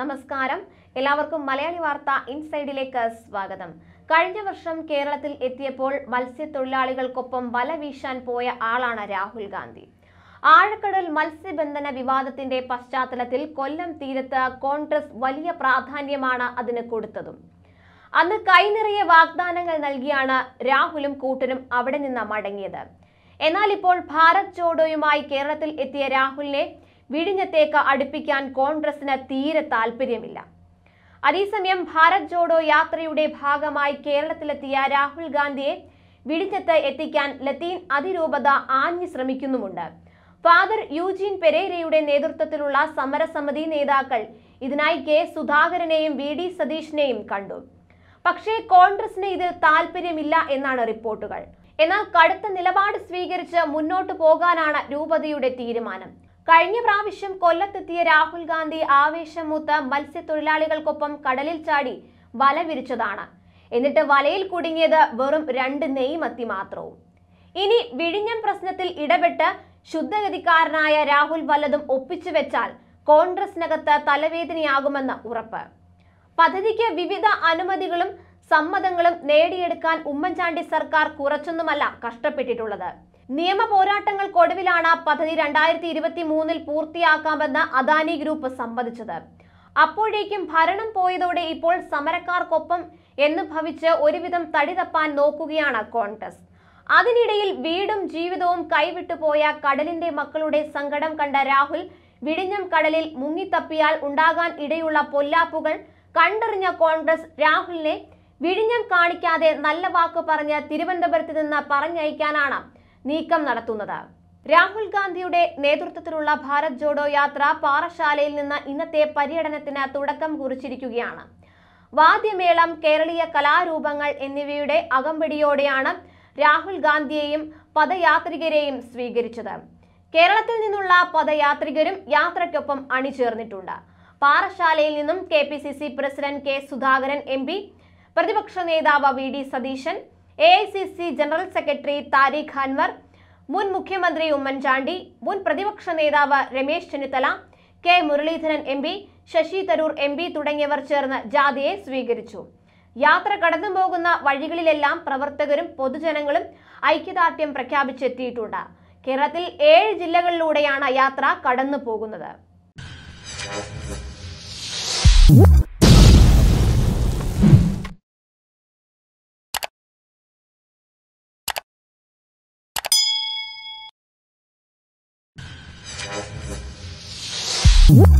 നമസ്കാരം എല്ലാവർക്കും മലയാളി വാർത്ത ഇൻസൈഡിലേക്ക് സ്വാഗതം കഴിഞ്ഞ വർഷം കേരളത്തിൽ എത്തിയപ്പോൾ മത്സ്യത്തൊഴിലാളികൾക്കൊപ്പം വല വീശാൻ പോയ ആളാണ് രാഹുൽ ഗാന്ധി ആഴക്കടൽ മത്സ്യബന്ധന വിവാദത്തിന്റെ പശ്ചാത്തലത്തിൽ കൊല്ലം തീരത്ത് കോൺഗ്രസ് വലിയ പ്രാധാന്യമാണ് അതിന് കൊടുത്തതും അന്ന് കൈനിറയെ വാഗ്ദാനങ്ങൾ നൽകിയാണ് രാഹുലും കൂട്ടരും അവിടെ നിന്ന് മടങ്ങിയത് എന്നാൽ ഇപ്പോൾ ഭാരത് ജോഡോയുമായി കേരളത്തിൽ എത്തിയ രാഹുലിനെ വിഴിഞ്ഞത്തേക്ക് അടുപ്പിക്കാൻ കോൺഗ്രസിന് തീരെ താല്പര്യമില്ല അതേസമയം ഭാരത് ജോഡോ യാത്രയുടെ ഭാഗമായി കേരളത്തിലെത്തിയ രാഹുൽ ഗാന്ധിയെ വിഴിഞ്ഞത്ത് എത്തിക്കാൻ ലത്തീൻ അതിരൂപത ആഞ്ഞു ശ്രമിക്കുന്നുമുണ്ട് ഫാദർ യൂജീൻ പെരേരയുടെ നേതൃത്വത്തിലുള്ള സമരസമിതി നേതാക്കൾ ഇതിനായി കെ സുധാകരനെയും വി ഡി സതീഷിനെയും കണ്ടു പക്ഷേ കോൺഗ്രസിന് ഇതിൽ താല്പര്യമില്ല എന്നാണ് റിപ്പോർട്ടുകൾ എന്നാൽ കടുത്ത നിലപാട് സ്വീകരിച്ച് മുന്നോട്ടു പോകാനാണ് രൂപതയുടെ തീരുമാനം കഴിഞ്ഞ പ്രാവശ്യം കൊല്ലത്തെത്തിയ രാഹുൽ ഗാന്ധി ആവേശം മൂത്ത് മത്സ്യത്തൊഴിലാളികൾക്കൊപ്പം കടലിൽ ചാടി വല വിരിച്ചതാണ് എന്നിട്ട് വലയിൽ കുടുങ്ങിയത് വെറും രണ്ട് നെയ്മത്തി മാത്രവും ഇനി വിഴിഞ്ഞം പ്രശ്നത്തിൽ ഇടപെട്ട് ശുദ്ധഗതിക്കാരനായ രാഹുൽ വല്ലതും ഒപ്പിച്ചു വെച്ചാൽ കോൺഗ്രസിനകത്ത് തലവേദനയാകുമെന്ന് ഉറപ്പ് പദ്ധതിക്ക് വിവിധ അനുമതികളും സമ്മതങ്ങളും നേടിയെടുക്കാൻ ഉമ്മൻചാണ്ടി സർക്കാർ കുറച്ചൊന്നുമല്ല കഷ്ടപ്പെട്ടിട്ടുള്ളത് നിയമ പോരാട്ടങ്ങൾക്കൊടുവിലാണ് പദ്ധതി രണ്ടായിരത്തി ഇരുപത്തി മൂന്നിൽ പൂർത്തിയാക്കാമെന്ന് അദാനി ഗ്രൂപ്പ് സമ്മതിച്ചത് അപ്പോഴേക്കും ഭരണം പോയതോടെ ഇപ്പോൾ സമരക്കാർക്കൊപ്പം എന്ന് ഭവിച്ച് ഒരുവിധം തടി തപ്പാൻ നോക്കുകയാണ് കോൺഗ്രസ് അതിനിടയിൽ വീടും ജീവിതവും കൈവിട്ടു പോയ കടലിന്റെ മക്കളുടെ സങ്കടം കണ്ട രാഹുൽ വിഴിഞ്ഞം കടലിൽ മുങ്ങിത്തപ്പിയാൽ ഉണ്ടാകാൻ ഇടയുള്ള പൊല്ലാപ്പുകൾ കണ്ടറിഞ്ഞ കോൺഗ്രസ് രാഹുലിനെ വിഴിഞ്ഞം കാണിക്കാതെ നല്ല വാക്ക് പറഞ്ഞ് തിരുവനന്തപുരത്ത് നിന്ന് പറഞ്ഞയക്കാനാണ് നീക്കം നടത്തുന്നത് രാഹുൽ ഗാന്ധിയുടെ നേതൃത്വത്തിലുള്ള ഭാരത് ജോഡോ യാത്ര പാറശാലയിൽ നിന്ന് ഇന്നത്തെ പര്യടനത്തിന് തുടക്കം കുറിച്ചിരിക്കുകയാണ് വാദ്യമേളം കേരളീയ കലാരൂപങ്ങൾ എന്നിവയുടെ അകമ്പടിയോടെയാണ് രാഹുൽ ഗാന്ധിയെയും പദയാത്രികരെയും സ്വീകരിച്ചത് കേരളത്തിൽ നിന്നുള്ള പദയാത്രികരും യാത്രയ്ക്കൊപ്പം അണിചേർന്നിട്ടുണ്ട് പാറശാലയിൽ നിന്നും K president K Sudhakaran M പ്രതിപക്ഷ നേതാവ് V D Satheesan A general secretary Tariq Anwar മുൻ മുഖ്യമന്ത്രി ഉമ്മൻചാണ്ടി മുൻ പ്രതിപക്ഷ നേതാവ് Ramesh Chennithala K Muraleedharan M P Shashi Tharoor M P തുടങ്ങിയവർ ചേർന്ന് ജാഥയെ സ്വീകരിച്ചു യാത്ര കടന്നു പോകുന്ന വഴികളിലെല്ലാം പ്രവർത്തകരും പൊതുജനങ്ങളും ഐക്യദാർഢ്യം പ്രഖ്യാപിച്ചെത്തിയിട്ടുണ്ട് കേരളത്തിൽ ഏഴ് ജില്ലകളിലൂടെയാണ് യാത്ര കടന്നു പോകുന്നത് Whoop.